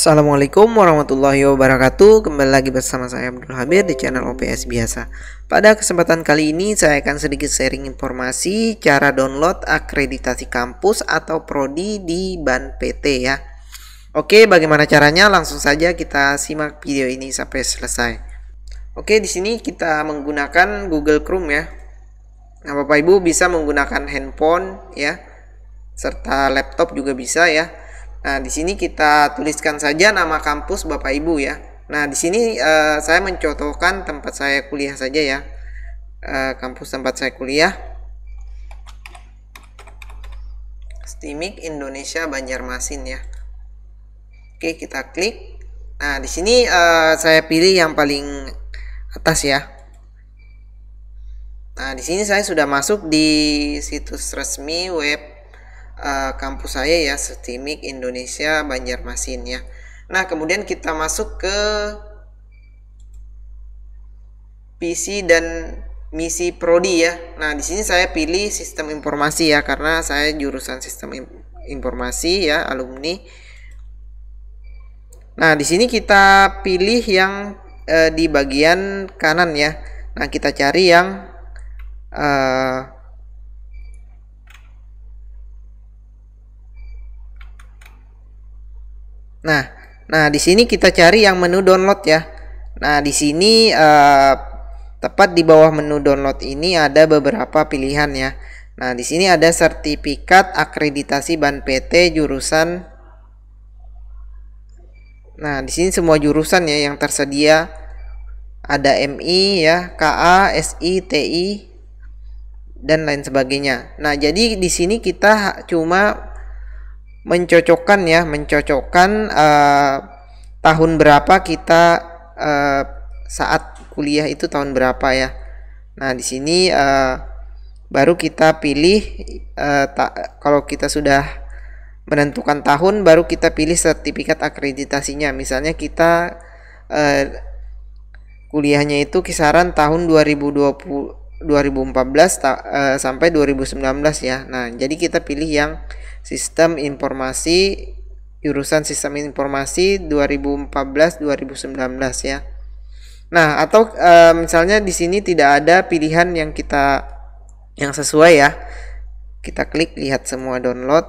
Assalamualaikum warahmatullahi wabarakatuh Kembali lagi bersama saya Abdul Hamir di channel OPS Biasa Pada kesempatan kali ini saya akan sedikit sharing informasi Cara download akreditasi kampus atau prodi di BAN PT ya Oke bagaimana caranya langsung saja kita simak video ini sampai selesai Oke di sini kita menggunakan Google Chrome ya Nah Bapak Ibu bisa menggunakan handphone ya Serta laptop juga bisa ya Nah, di sini kita tuliskan saja nama kampus Bapak Ibu ya. Nah, di sini uh, saya mencontohkan tempat saya kuliah saja ya. Uh, kampus tempat saya kuliah. Stimik Indonesia Banjarmasin ya. Oke, kita klik. Nah, di sini uh, saya pilih yang paling atas ya. Nah, di sini saya sudah masuk di situs resmi web uh, kampus saya ya Setimik Indonesia Banjarmasin ya. Nah, kemudian kita masuk ke PC dan misi prodi ya. Nah, di sini saya pilih sistem informasi ya karena saya jurusan sistem informasi ya, alumni. Nah, di sini kita pilih yang eh, di bagian kanan ya. Nah, kita cari yang eh, Nah, nah di sini kita cari yang menu download ya. Nah, di sini uh, tepat di bawah menu download ini ada beberapa pilihan ya. Nah, di sini ada sertifikat akreditasi BAN PT jurusan Nah, di sini semua jurusan ya yang tersedia ada MI ya, KA, SI, TI dan lain sebagainya. Nah, jadi di sini kita cuma mencocokkan ya mencocokkan uh, tahun berapa kita uh, saat kuliah itu tahun berapa ya nah di sini uh, baru kita pilih uh, ta- kalau kita sudah menentukan tahun baru kita pilih sertifikat akreditasinya misalnya kita uh, kuliahnya itu kisaran tahun 2020 2014 uh, eh, sampai 2019 ya. Nah, jadi kita pilih yang sistem informasi jurusan sistem informasi 2014-2019 ya. Nah, atau uh, misalnya di sini tidak ada pilihan yang kita yang sesuai ya. Kita klik lihat semua download.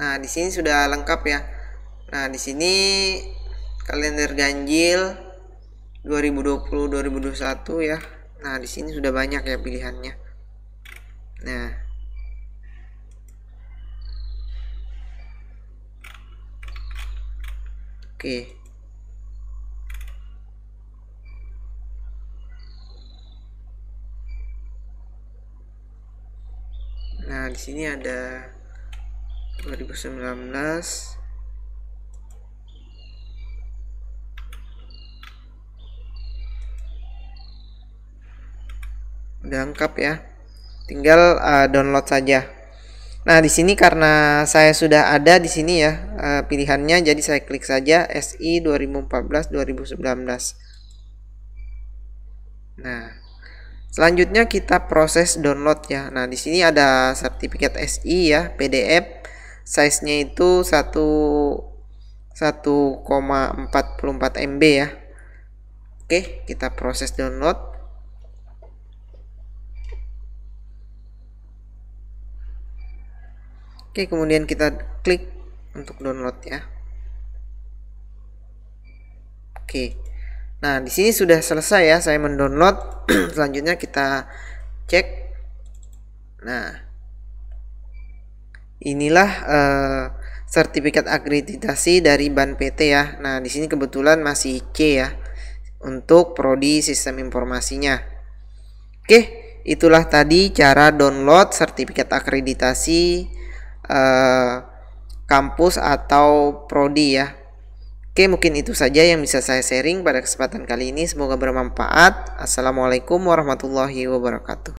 Nah, di sini sudah lengkap ya. Nah, di sini kalender ganjil 2020 2021 ya nah di sini sudah banyak ya pilihannya nah oke Nah, di sini ada 2019 udah lengkap ya tinggal uh, download saja nah di sini karena saya sudah ada di sini ya uh, pilihannya jadi saya klik saja SI 2014 2019 nah selanjutnya kita proses download ya nah di sini ada sertifikat SI ya PDF size nya itu 1 1,44 MB ya Oke kita proses download Oke, kemudian kita klik untuk download ya. Oke. Nah, di sini sudah selesai ya saya mendownload. Selanjutnya kita cek. Nah, inilah eh, sertifikat akreditasi dari BAN PT ya. Nah, di sini kebetulan masih C ya untuk prodi sistem informasinya. Oke, itulah tadi cara download sertifikat akreditasi Eh, kampus atau prodi ya. Oke, mungkin itu saja yang bisa saya sharing pada kesempatan kali ini. Semoga bermanfaat. Assalamualaikum warahmatullahi wabarakatuh.